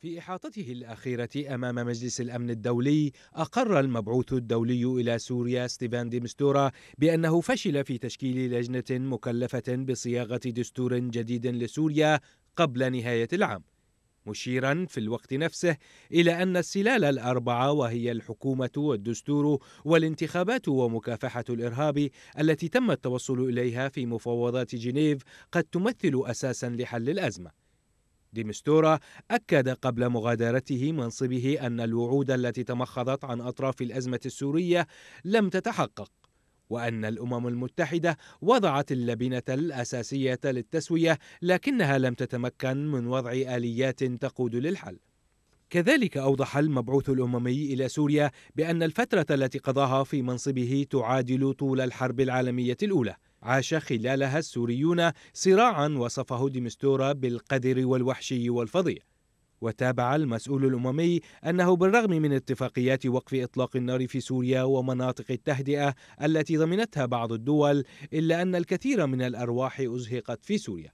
في إحاطته الأخيرة أمام مجلس الأمن الدولي أقر المبعوث الدولي إلى سوريا ستيفان ديمستورا بأنه فشل في تشكيل لجنة مكلفة بصياغة دستور جديد لسوريا قبل نهاية العام مشيرا في الوقت نفسه الى ان السلال الاربعه وهي الحكومه والدستور والانتخابات ومكافحه الارهاب التي تم التوصل اليها في مفاوضات جنيف قد تمثل اساسا لحل الازمه ديمستورا أكد قبل مغادرته منصبه أن الوعود التي تمخضت عن أطراف الأزمة السورية لم تتحقق وأن الأمم المتحدة وضعت اللبنة الأساسية للتسوية لكنها لم تتمكن من وضع آليات تقود للحل كذلك أوضح المبعوث الأممي إلى سوريا بأن الفترة التي قضاها في منصبه تعادل طول الحرب العالمية الأولى عاش خلالها السوريون صراعا وصفه ديمستورا بالقدر والوحشي والفظيع وتابع المسؤول الأممي أنه بالرغم من اتفاقيات وقف إطلاق النار في سوريا ومناطق التهدئة التي ضمنتها بعض الدول إلا أن الكثير من الأرواح أزهقت في سوريا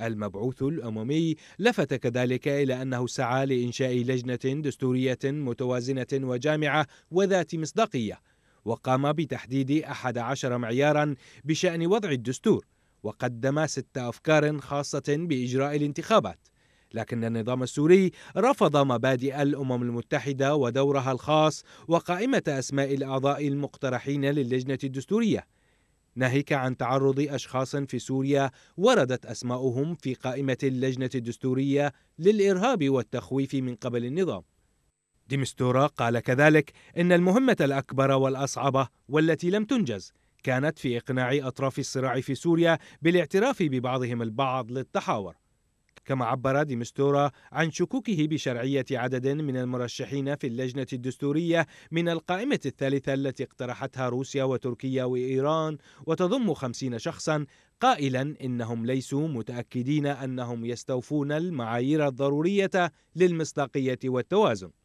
المبعوث الأممي لفت كذلك إلى أنه سعى لإنشاء لجنة دستورية متوازنة وجامعة وذات مصداقية وقام بتحديد أحد عشر معيارا بشأن وضع الدستور وقدم ست أفكار خاصة بإجراء الانتخابات لكن النظام السوري رفض مبادئ الامم المتحده ودورها الخاص وقائمه اسماء الاعضاء المقترحين للجنه الدستوريه ناهيك عن تعرض اشخاص في سوريا وردت اسماؤهم في قائمه اللجنه الدستوريه للارهاب والتخويف من قبل النظام ديمستورا قال كذلك إن المهمة الأكبر والأصعب والتي لم تنجز كانت في إقناع أطراف الصراع في سوريا بالاعتراف ببعضهم البعض للتحاور كما عبر ديمستورا عن شكوكه بشرعية عدد من المرشحين في اللجنة الدستورية من القائمة الثالثة التي اقترحتها روسيا وتركيا وإيران وتضم خمسين شخصا قائلا إنهم ليسوا متأكدين أنهم يستوفون المعايير الضرورية للمصداقية والتوازن